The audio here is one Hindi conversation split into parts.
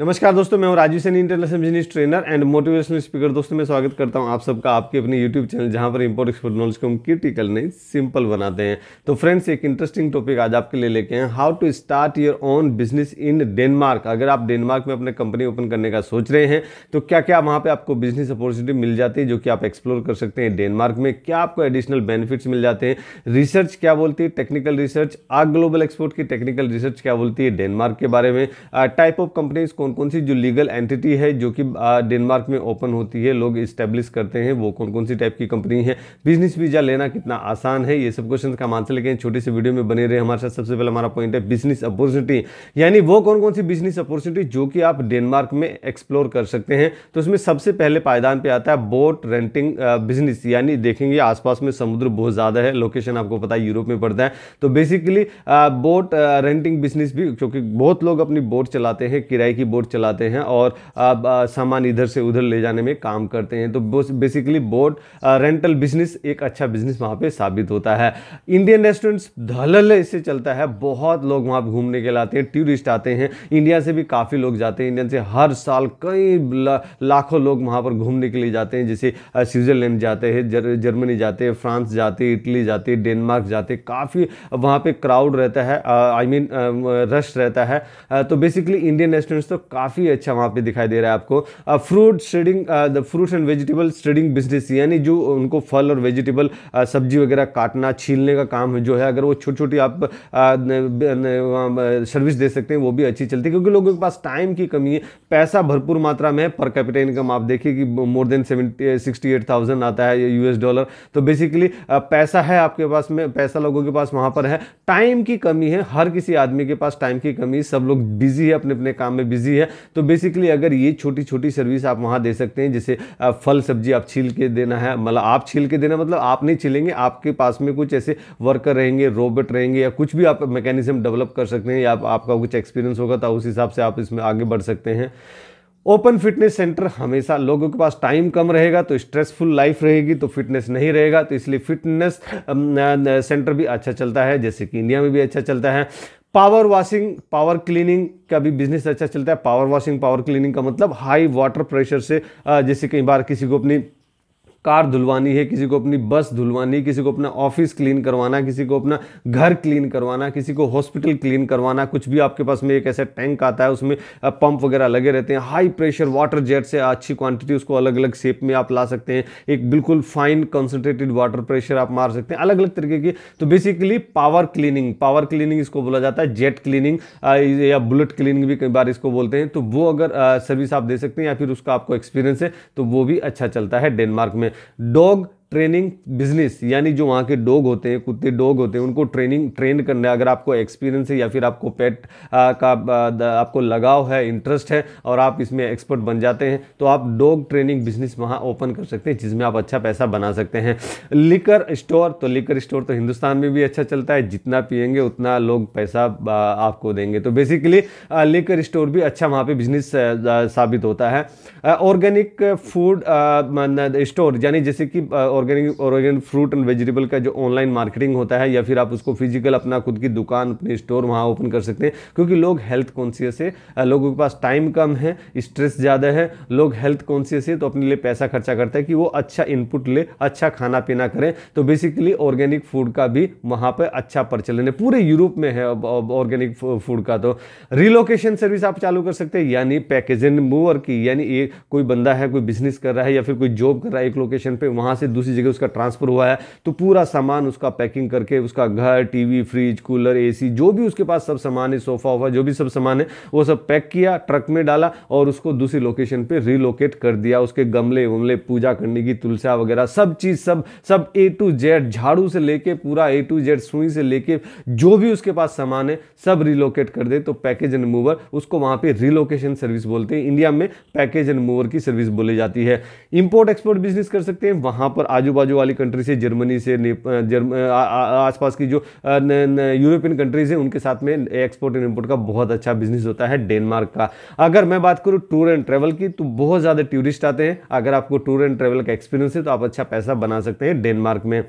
नमस्कार दोस्तों मैं हूं Rajiv Saini international business trainer and motivational speaker दोस्तों मैं स्वागत करता हूं आप सबका आपके अपने यूट्यूब चैनल जहां पर इंपोर्ट एक्सपोर्ट नॉलेज को हम क्रिटिकल नहीं सिंपल बनाते हैं तो फ्रेंड्स एक इंटरेस्टिंग टॉपिक आज आपके लिए लेके हैं how to start your own business in Denmark अगर आप डेनमार्क में अपने कंपनी ओपन करने का सोच रहे हैं तो क्या क्या वहाँ पर आपको बिजनेस अपॉर्चुनिटी मिल जाती है जो कि आप एक्सप्लोर कर सकते हैं डेनमार्क में क्या आपको एडिशनल बेनिफिट्स मिल जाते हैं रिसर्च क्या बोलती है टेक्निकल रिसर्च आग ग्लोबल एक्सपोर्ट की टेक्निकल रिसर्च क्या बोलती है डेनमार्क के बारे में टाइप ऑफ कंपनीज कौन कौन कौन सी जो लीगल एंटिटी है जो कि डेनमार्क में ओपन होती है लोग इस्टेब्लिश करते हैं वो कौन कौन सी टाइप की कंपनी है बिजनेस वीज़ा लेना कितना आसान है ये सब क्वेश्चन का आंसर लेके छोटी सी वीडियो में बने रहे हमारे साथ सबसे पहले हमारा पॉइंट है बिजनेस अपॉर्चुनिटी यानी वो कौन कौन सी बिजनेस अपॉर्चुनिटी जो कि आप डेनमार्क में एक्सप्लोर कर सकते हैं तो उसमें सबसे पहले पायदान पर आता है बोट रेंटिंग बिजनेस यानी देखेंगे आसपास में समुद्र बहुत ज़्यादा है लोकेशन आपको पता है यूरोप में पड़ता है तो बेसिकली बोट रेंटिंग बिजनेस भी क्योंकि बहुत लोग अपनी बोट चलाते हैं किराए की बोट बोट चलाते हैं और सामान इधर से उधर ले जाने में काम करते हैं तो बेसिकली बोट रेंटल बिजनेस एक अच्छा बिजनेस वहाँ पे साबित होता है इंडियन रेस्टोरेंट्स धलल इससे चलता है बहुत लोग वहाँ घूमने के लिए आते हैं टूरिस्ट आते हैं इंडिया से भी काफ़ी लोग जाते हैं इंडियन से हर साल कई लाखों लोग वहाँ पर घूमने के लिए जाते हैं जैसे स्विट्ज़रलैंड जाते हैं जर, जर्मनी जाते हैं फ्रांस जाते हैं इटली जाते हैं डेनमार्क जाते हैं काफ़ी वहाँ पर क्राउड रहता है आई मीन रश रहता है तो बेसिकली इंडियन रेस्टोरेंट्स तो काफ़ी अच्छा वहाँ पे दिखाई दे रहा है आपको fruit trading the fruits and vegetable trading business यानी जो उनको फल और वेजिटेबल सब्जी वगैरह काटना छीलने का काम जो है अगर वो छोटी छोटी आप सर्विस दे सकते हैं वो भी अच्छी चलती है क्योंकि लोगों के पास टाइम की कमी है पैसा भरपूर मात्रा में है पर कैपिटल इनकम आप देखिए कि more than seventy sixty eight thousand आता है यूएस डॉलर तो बेसिकली पैसा है आपके पास में पैसा लोगों के पास वहाँ पर है टाइम की कमी है हर किसी आदमी के पास टाइम की कमी सब लोग बिजी है अपने अपने काम में बिजी सब्जी है तो बेसिकली अगर ये छोटी छोटी सर्विस आप वहाँ दे सकते हैं जैसे फल सब्जी आप छील के देना है मतलब आप छील के देना मतलब आप नहीं छीलेंगे आपके पास में कुछ ऐसे वर्कर रहेंगे रोबोट रहेंगे या कुछ भी आप मैकेनिज्म डेवलप कर सकते हैं या आप, आपका कुछ एक्सपीरियंस होगा तो उस हिसाब से आप इसमें आगे बढ़ सकते हैं ओपन फिटनेस सेंटर हमेशा लोगों के पास टाइम कम रहेगा तो स्ट्रेसफुल लाइफ रहेगी तो फिटनेस नहीं रहेगा तो इसलिए फिटनेस सेंटर भी अच्छा चलता है जैसे कि इंडिया में भी अच्छा चलता है पावर वॉशिंग पावर क्लीनिंग का भी बिजनेस अच्छा चलता है पावर वॉशिंग पावर क्लीनिंग का मतलब हाई वाटर प्रेशर से जैसे कई बार किसी को अपनी कार धुलवानी है किसी को अपनी बस धुलवानी किसी को अपना ऑफिस क्लीन करवाना किसी को अपना घर क्लीन करवाना किसी को हॉस्पिटल क्लीन करवाना कुछ भी आपके पास में एक ऐसा टैंक आता है उसमें पंप वगैरह लगे रहते हैं हाई प्रेशर वाटर जेट से अच्छी क्वांटिटी उसको अलग अलग शेप में आप ला सकते हैं एक बिल्कुल फाइन कंसनट्रेटेड वाटर प्रेशर आप मार सकते हैं अलग अलग तरीके की तो basically power cleaning power cleaning इसको बोला जाता है जेट क्लीनिंग या बुलेट क्लीनिंग भी कई बार इसको बोलते हैं तो वो अगर सर्विस आप दे सकते हैं या फिर उसका आपको एक्सपीरियंस है तो वो भी अच्छा चलता है डेनमार्क में dog ट्रेनिंग बिजनेस यानी जो वहाँ के डॉग होते हैं कुत्ते डॉग होते हैं उनको ट्रेनिंग ट्रेन करने अगर आपको एक्सपीरियंस है या फिर आपको पेट आ, का आ, आपको लगाव है इंटरेस्ट है और आप इसमें एक्सपर्ट बन जाते हैं तो आप डॉग ट्रेनिंग बिजनेस वहाँ ओपन कर सकते हैं जिसमें आप अच्छा पैसा बना सकते हैं लिकर स्टोर तो लिकर स्टोर तो हिंदुस्तान में भी अच्छा चलता है जितना पियेंगे उतना लोग पैसा आपको देंगे तो बेसिकली लिकर स्टोर भी अच्छा वहाँ पर बिजनेस साबित होता है ऑर्गेनिक फूड स्टोर यानी जैसे कि organic organic fruit and vegetable का जो ऑनलाइन मार्केटिंग होता है या फिर आप उसको फिजिकल अपना खुद की दुकान अपने स्टोर वहाँ ओपन कर सकते हैं क्योंकि लोग हेल्थ कॉन्सियस है लोगों के पास टाइम कम है स्ट्रेस ज़्यादा है लोग हेल्थ कॉन्सियस है तो अपने लिए पैसा खर्चा करता है कि वो अच्छा इनपुट ले अच्छा खाना पीना करें तो बेसिकली ऑर्गेनिक फूड का भी वहाँ पर अच्छा प्रचलन है पूरे यूरोप में है ऑर्गेनिक फूड का तो रिलोकेशन सर्विस आप चालू कर सकते हैं यानी पैकेजिंग मूवर की यानी एक कोई बंदा है कोई बिजनेस कर रहा है या फिर कोई जॉब कर रहा है एक लोकेशन पर वहाँ से दूसरी दूसरी जगह उसका ट्रांसफ़र हुआ है तो पूरा सामान उसका पैकिंग करके उसका घर टीवी फ्रिज कूलर एसी जो भी उसके पास सब सामान है सोफ़ा वोफा जो भी सब सामान है वो सब पैक किया ट्रक में डाला और उसको दूसरी लोकेशन पर रिलोकेट कर दिया उसके गमले वमले पूजा करने की तुलसा वगैरह सब चीज़ सब सब ए टू जेड झाड़ू से लेके पूरा ए टू जेड सुई से लेके जो भी उसके पास सामान है सब रिलोकेट कर दे तो पैकेज एंड मूवर उसको वहां पे रिलोकेशन सर्विस बोलते हैं इंडिया में पैकेज एंड मूवर की सर्विस बोली जाती है इंपोर्ट एक्सपोर्ट बिजनेस कर सकते हैं वहां पर आज आजू बाजू वाली कंट्री से जर्मनी से जर्म आसपास की जो यूरोपियन कंट्रीज हैं उनके साथ में एक्सपोर्ट एंड इम्पोर्ट का बहुत अच्छा बिजनेस होता है डेनमार्क का अगर मैं बात करूँ टूर एंड ट्रैवल की तो बहुत ज़्यादा टूरिस्ट आते हैं अगर आपको टूर एंड ट्रैवल का एक्सपीरियंस है तो आप अच्छा पैसा बना सकते हैं डेनमार्क में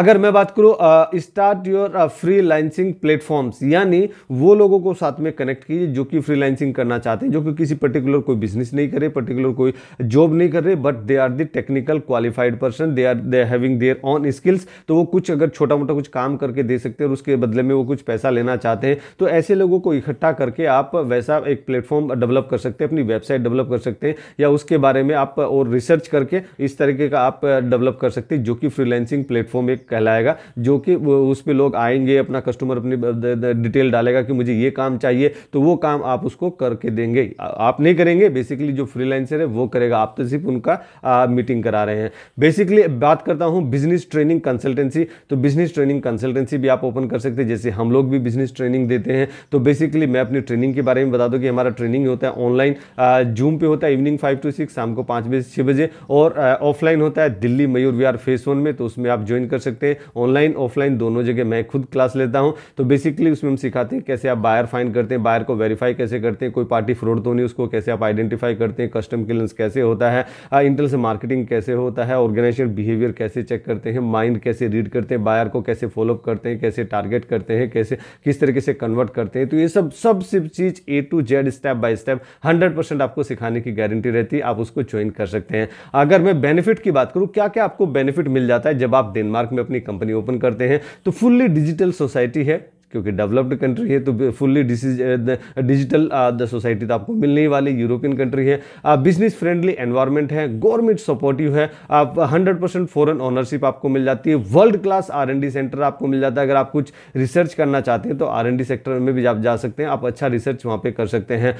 अगर मैं बात करूँ start your free licensing platforms यानी वो लोगों को साथ में कनेक्ट कीजिए जो कि फ्री लाइसेंसिंग करना चाहते हैं जो कि किसी पर्टिकुलर कोई बिजनेस नहीं करे पर्टिकुलर कोई जॉब नहीं कर रहे but they are the technical qualified person they are they having their own skills तो वो कुछ अगर छोटा मोटा कुछ काम करके दे सकते हैं और उसके बदले में वो कुछ पैसा लेना चाहते हैं तो ऐसे लोगों को इकट्ठा करके आप वैसा एक प्लेटफॉर्म डेवलप कर सकते हैं अपनी वेबसाइट डेवलप कर सकते हैं या उसके बारे में आप और रिसर्च करके इस तरीके का आप डेवलप कर सकते हैं जो कि फ्रीलैंसिंग प्लेटफॉर्म प्लेटफॉर्म एक कहलाएगा जो कि उस पर लोग आएंगे अपना कस्टमर अपनी डिटेल डालेगा कि मुझे ये काम चाहिए तो वो काम आप उसको करके देंगे आप नहीं करेंगे बेसिकली जो फ्रीलांसर है वो करेगा आप तो सिर्फ उनका आ, मीटिंग करा रहे हैं बेसिकली बात करता हूँ बिजनेस ट्रेनिंग कंसल्टेंसी तो बिजनेस ट्रेनिंग कंसल्टेंसी भी आप ओपन कर सकते हैं जैसे हम लोग भी बिजनेस ट्रेनिंग देते हैं तो बेसिकली मैं अपनी ट्रेनिंग के बारे में बता दूँ कि हमारा ट्रेनिंग होता है ऑनलाइन जूम पे होता है इवनिंग फाइव टू सिक्स शाम को पाँच बजे छः बजे और ऑफलाइन होता है दिल्ली मयूर विहार फेस वन में तो उसमें आप ज्वाइन भी कर सकते हैं ऑनलाइन ऑफलाइन दोनों जगह मैं खुद क्लास लेता हूँ तो बेसिकली उसमें हम सिखाते हैं कैसे आप बायर फाइन करते हैं बायर को वेरीफाई कैसे करते हैं कोई पार्टी फ्रॉड तो नहीं उसको कैसे आप आइडेंटिफाई करते हैं कस्टम क्लियरेंस कैसे होता है इंटेल से मार्केटिंग कैसे होता है ऑर्गेनाइजेशन बिहेवियर कैसे चेक करते हैं माइंड कैसे रीड करते हैं बायर को कैसे फॉलोअप करते हैं कैसे टारगेट करते हैं कैसे किस तरीके से कन्वर्ट करते हैं तो ये सब सब सिर्फ चीज़ A to Z step by step hundred percent आपको सिखाने की गारंटी रहती है आप उसको ज्वाइन कर सकते हैं अगर मैं बेनिफिट की बात करूं क्या क्या आपको बेनिफिट मिल जाता है जब आप दिन डेनमार्क में अपनी कंपनी ओपन करते हैं तो फुल्ली डिजिटल सोसाइटी है क्योंकि डेवलप्ड कंट्री है तो फुल्ली डिजिटल द सोसाइटी तो आपको मिलने ही वाली यूरोपियन कंट्री है बिजनेस फ्रेंडली एनवायरमेंट है गवर्नमेंट सपोर्टिव है आप हंड्रेड परसेंट फॉरन ऑनरशिप आपको मिल जाती है वर्ल्ड क्लास आर सेंटर आपको मिल जाता है अगर आप कुछ रिसर्च करना चाहते हैं तो आर सेक्टर में भी आप जा सकते हैं आप अच्छा रिसर्च वहाँ पर कर सकते हैं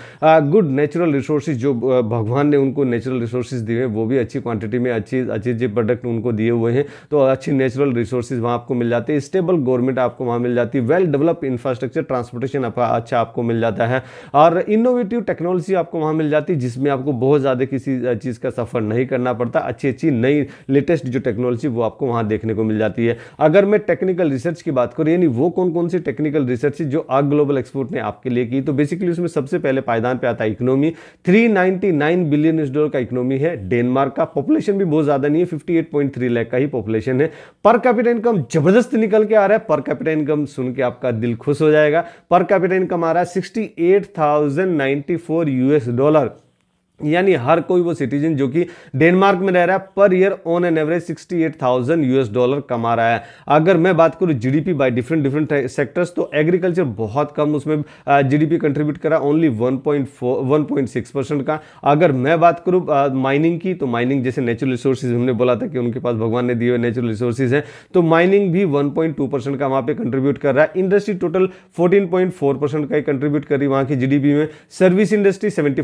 गुड नेचुरल रिसोर्सेज जो भगवान ने उनको नेचुरल रिसोर्सेज दिए हैं वो भी अच्छी क्वांटिटी में अच्छी अच्छे जो प्रोडक्ट उनको दिए हुए हैं तो अच्छी नेचुरल रिसोर्सेज वहाँ आपको मिल जाते हैं स्टेबल गवर्नमेंट आपको वहाँ मिल जाती है well develop develop infrastructure transportation अच्छा आपको मिल जाता है और इनोवेटिव टेक्नोलॉजी आपको वहाँ मिल जाती है जिसमें आपको बहुत ज़्यादा किसी चीज़ का सफ़र नहीं करना पड़ता अच्छी अच्छी नई लेटेस्ट जो टेक्नोलॉजी वो आपको वहाँ देखने को मिल जाती है अगर मैं टेक्निकल रिसर्च की बात करूँ यानी वो कौन कौन सी टेक्निकल रिसर्च जो आग ग्लोबल एक्सपोर्ट ने आपके लिए की तो बेसिकली उसमें सबसे पहले पायदान पर आता है इकोनॉमी थ्री बिलियन डॉलर का इकोनॉमी है डेनमार्क का पॉपुलेशन भी बहुत ज़्यादा नहीं है फिफ्टी लाख का ही पॉपुलेशन है पर कैपिटल इनकम जबरदस्त निकल के आ रहा है पर कैपिटल इनकम सुन के आपका दिल खुश हो जाएगा पर कैपिटा इनकम आ रहा है sixty eight thousand ninety four US dollar यानी हर कोई वो सिटीजन जो कि डेनमार्क में रह रहा है पर year on an average 68,000 US dollar कमा रहा है अगर मैं बात करूँ GDP by different different sectors तो एग्रीकल्चर बहुत कम उसमें जीडीपी कंट्रीब्यूट करा ओनली 1.4 1.6 परसेंट का अगर मैं बात करूँ माइनिंग की तो माइनिंग जैसे नेचुरल रिसोर्सेज हमने बोला था कि उनके पास भगवान ने दिए हुए नेचुरल रिसोर्सेज हैं तो माइनिंग भी वन परसेंट का वहाँ पर कंट्रीब्यूट कर रहा है इंडस्ट्री टोटल फोर्टीन का ही कंट्रीब्यूट करी वहाँ की जी में सर्विस इंडस्ट्री सेवेंटी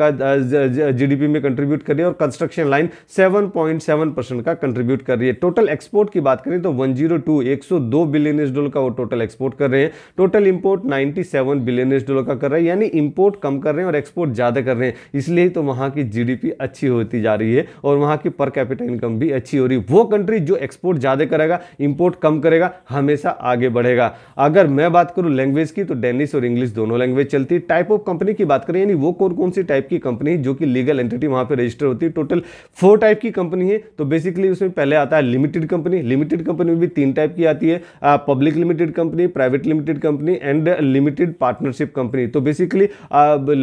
का जीडीपी में कंट्रीब्यूट कर रही है और कंस्ट्रक्शन लाइन 7.7 परसेंट का कंट्रीब्यूट कर रही है टोटल एक्सपोर्ट की बात करें तो 102 102 बिलियन एस डॉलर का वो टोटल एक्सपोर्ट कर रहे हैं total import 97 billion US dollar का कर रहा है यानी इंपोर्ट कम कर रहे हैं और एक्सपोर्ट ज़्यादा कर रहे हैं इसलिए तो वहाँ की जी अच्छी होती जा रही है और वहाँ की पर कैपिटल इनकम भी अच्छी हो रही है वो कंट्री जो एक्सपोर्ट ज़्यादा करेगा इम्पोर्ट कम करेगा हमेशा आगे बढ़ेगा अगर मैं बात करूँ लैंग्वेज की तो डेनिस और इंग्लिश दोनों लैंग्वेज चलती है टाइप ऑफ कंपनी की बात करें यानी वो कौन कौन सी टाइप की कंपनी जो कि लीगल एंटिटी वहां पर रजिस्टर होती है टोटल फोर टाइप की कंपनी है तो बेसिकली उसमें पहले आता है लिमिटेड कंपनी लिमिटेड कंपनी में भी तीन टाइप की आती है public limited company private limited company and limited partnership company तो बेसिकली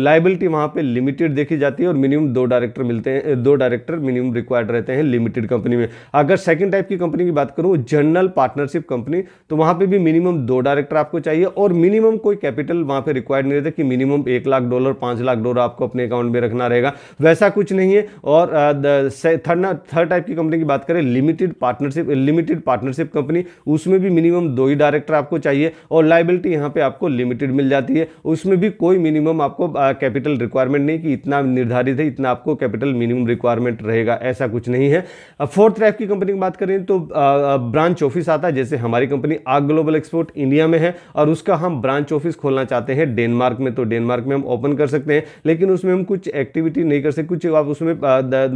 लाइबिलिटी वहां पर लिमिटेड देखी जाती है और मिनिमम दो डायरेक्टर मिलते हैं दो डायरेक्टर मिनिमम रिक्वायर्ड रहते हैं लिमिटेड कंपनी में अगर सेकेंड टाइप की कंपनी की बात करूँ जनरल पार्टनरशिप कंपनी तो वहां पर भी मिनिमम दो डायरेक्टर आपको चाहिए और मिनिमम कोई कैपिटल वहां पर रिक्वायर्ड नहीं रहता कि मिनिमम एक लाख डॉलर पांच लाख डॉलर आपको अपने अकाउंट में रखना बना रहेगा वैसा कुछ नहीं है और थर्ड थर्ड टाइप की कंपनी की बात करें limited partnership limited partnership company उसमें भी मिनिमम दो ही डायरेक्टर आपको चाहिए और लाइबिलिटी यहाँ पर आपको लिमिटेड मिल जाती है उसमें भी कोई मिनिमम आपको कैपिटल रिक्वायरमेंट नहीं कि इतना निर्धारित है इतना आपको कैपिटल मिनिमम रिक्वायरमेंट रहेगा ऐसा कुछ नहीं है फोर्थ टाइप की कंपनी की बात करें तो ब्रांच ऑफिस आता है जैसे हमारी कंपनी आग ग्लोबल एक्सपोर्ट इंडिया में है और उसका हम ब्रांच ऑफिस खोलना चाहते हैं डेनमार्क में तो डेनमार्क में हम ओपन कर सकते हैं लेकिन उसमें हम कुछ एक्टिव एक्टिविटी नहीं कर सकते कुछ आप उसमें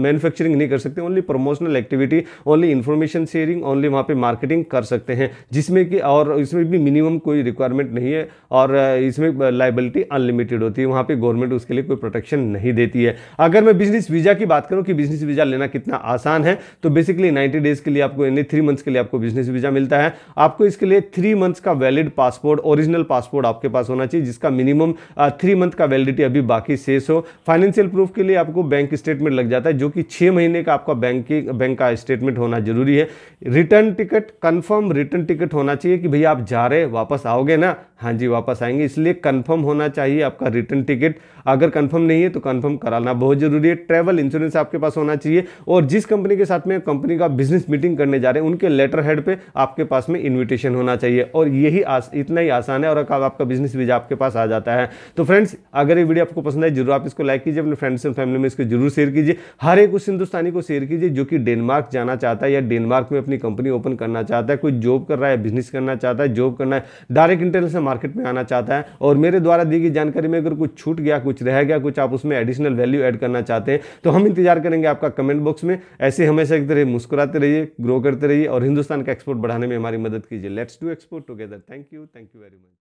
मैन्युफैक्चरिंग नहीं कर सकते only promotional activity only information sharing only वहाँ पे मार्केटिंग कर सकते हैं जिसमें कि और इसमें भी मिनिमम कोई रिक्वायरमेंट नहीं है और इसमें लाइबिलिटी अनलिमिटेड होती है वहाँ पर गवर्नमेंट उसके लिए कोई प्रोटेक्शन नहीं देती है अगर मैं बिजनेस वीज़ा की बात करूँ कि बिजनेस वीज़ा लेना कितना आसान है तो बेसिकली नाइन्टी डेज़ के लिए आपको यानी थ्री मंथ्स के लिए आपको बिजनेस वीज़ा मिलता है आपको इसके लिए थ्री मंथ्स का वैलिड पासपोर्ट ओरिजिनल पासपोर्ट आपके पास होना चाहिए जिसका मिनिमम थ्री मंथ का वैलिडिटी अभी बाकी शेष हो फाइनेंशियल प्रूफ के लिए आपको बैंक स्टेटमेंट लग जाता है जो कि छः महीने का आपका बैंक की बैंक का स्टेटमेंट होना जरूरी है return ticket confirm return ticket होना चाहिए कि भैया आप जा रहे वापस आओगे ना हाँ जी वापस आएंगे इसलिए कंफर्म होना चाहिए आपका रिटर्न टिकट अगर कंफर्म नहीं है तो कंफर्म कराना बहुत ज़रूरी है ट्रैवल इंश्योरेंस आपके पास होना चाहिए और जिस कंपनी के साथ में कंपनी का बिजनेस मीटिंग करने जा रहे हैं उनके लेटर हेड पे आपके पास में इन्विटेशन होना चाहिए और यही आस, इतना ही आसान है और आपका बिजनेस वीज़ा आपके पास आ जाता है तो फ्रेंड्स अगर ये वीडियो आपको पसंद है जरूर आप इसको लाइक कीजिए अपने फ्रेंड्स एंड फैमिली में इसको जरूर शेयर कीजिए हर एक उस हिंदुस्तानी को शेयर कीजिए जो कि डेनमार्क जाना चाहता है या डेनमार्क में अपनी कंपनी ओपन करना चाहता है कोई जॉब कर रहा है बिजनेस करना चाहता है जॉब करना है डायरेक्ट इंटरनेशनल मार्केट में आना चाहता है और मेरे द्वारा दी गई जानकारी में अगर कुछ छूट गया कुछ रह गया कुछ आप उसमें एडिशनल वैल्यू एड करना चाहते हैं तो हम इंतजार करेंगे आपका कमेंट बॉक्स में ऐसे हमेशा एक तरह मुस्कुराते रहिए ग्रो करते रहिए और हिंदुस्तान का एक्सपोर्ट बढ़ाने में हमारी मदद कीजिए let's do export together thank you thank you very much